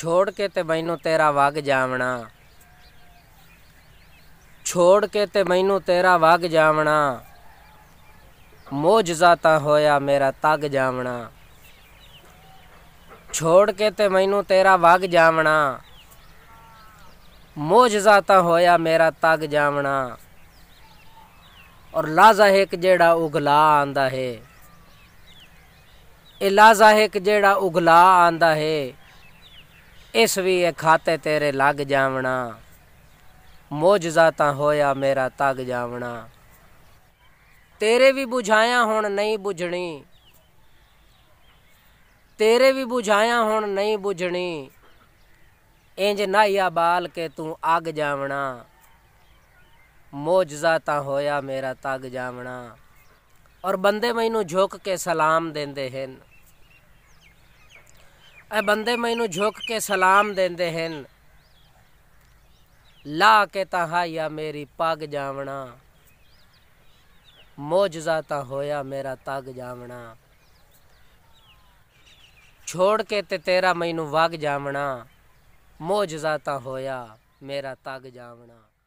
ਛੋੜ ਕੇ ਤੇ ਮੈਨੂੰ ਤੇਰਾ ਵਗ ਜਾਵਣਾ ਛੋੜ ਕੇ ਤੇ ਮੈਨੂੰ ਤੇਰਾ ਵਗ ਜਾਵਣਾ ਮੌਜਜ਼ਾ ਤਾਂ ਹੋਇਆ ਮੇਰਾ ਤਗ ਜਾਵਣਾ ਛੋੜ ਕੇ ਤੇ ਮੈਨੂੰ ਤੇਰਾ ਵਗ ਜਾਵਣਾ ਮੌਜਜ਼ਾ ਤਾਂ ਹੋਇਆ ਮੇਰਾ ਤਗ ਜਾਵਣਾ ਔਰ ਲਾਜ਼ਾ ਹੈ ਕਿ ਜਿਹੜਾ ਉਗਲਾ ਆਂਦਾ ਹੈ ਇਹ ਲਾਜ਼ਾ ਹੈ ਕਿ ਜਿਹੜਾ ਉਗਲਾ ਆਂਦਾ ਹੈ ਇਸ ਵੀ ਇਹ ਖਾਤੇ ਤੇਰੇ ਲੱਗ ਜਾਵਣਾ ਮੌਜਜ਼ਾ ਤਾਂ ਹੋਇਆ ਮੇਰਾ ਤਗ ਜਾਵਣਾ ਤੇਰੇ ਵੀ ਬੁਝਾਇਆ ਹੁਣ ਨਹੀਂ ਬੁਝਣੀ ਤੇਰੇ ਵੀ ਬੁਝਾਇਆ ਹੁਣ ਨਹੀਂ ਬੁਝਣੀ ਇੰਜ ਨਾਇਆ ਬਾਲ ਕੇ ਤੂੰ ਅੱਗ ਜਾਵਣਾ ਮੌਜਜ਼ਾ ਤਾਂ ਹੋਇਆ ਮੇਰਾ ਤਗ ਜਾਵਣਾ ਔਰ ਬੰਦੇ ਮੈਨੂੰ ਝੁਕ ਕੇ ਸਲਾਮ ਦਿੰਦੇ ਹਨ ਇਹ ਬੰਦੇ ਮੈਨੂੰ ਝੁਕ ਕੇ ਸਲਾਮ ਦਿੰਦੇ ਹਨ ਲਾ ਕੇ ਤਹਾਇਆ ਮੇਰੀ ਪੱਗ ਜਾਵਣਾ ਮੌਜਜ਼ਾ ਤਾਂ ਹੋਇਆ ਮੇਰਾ ਤਗ ਜਾਵਣਾ ਛੋੜ ਕੇ ਤੇ ਤੇਰਾ ਮੈਨੂੰ ਵਗ ਜਾਵਣਾ ਮੌਜਜ਼ਾ ਤਾਂ ਹੋਇਆ ਮੇਰਾ ਤਗ ਜਾਵਣਾ